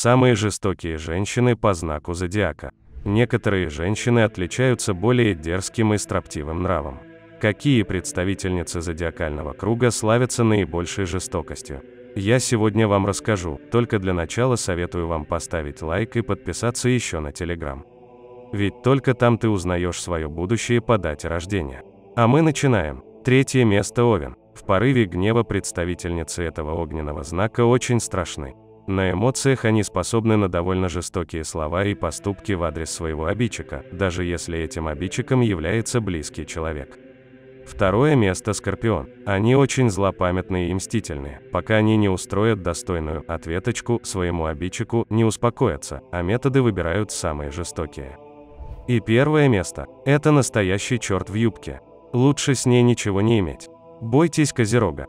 Самые жестокие женщины по знаку зодиака. Некоторые женщины отличаются более дерзким и строптивым нравом. Какие представительницы зодиакального круга славятся наибольшей жестокостью? Я сегодня вам расскажу, только для начала советую вам поставить лайк и подписаться еще на Телеграм. Ведь только там ты узнаешь свое будущее по дате рождения. А мы начинаем. Третье место Овен. В порыве гнева представительницы этого огненного знака очень страшны. На эмоциях они способны на довольно жестокие слова и поступки в адрес своего обидчика, даже если этим обидчиком является близкий человек. Второе место – Скорпион. Они очень злопамятные и мстительные. Пока они не устроят достойную ответочку своему обидчику, не успокоятся, а методы выбирают самые жестокие. И первое место – это настоящий черт в юбке. Лучше с ней ничего не иметь. Бойтесь Козерога.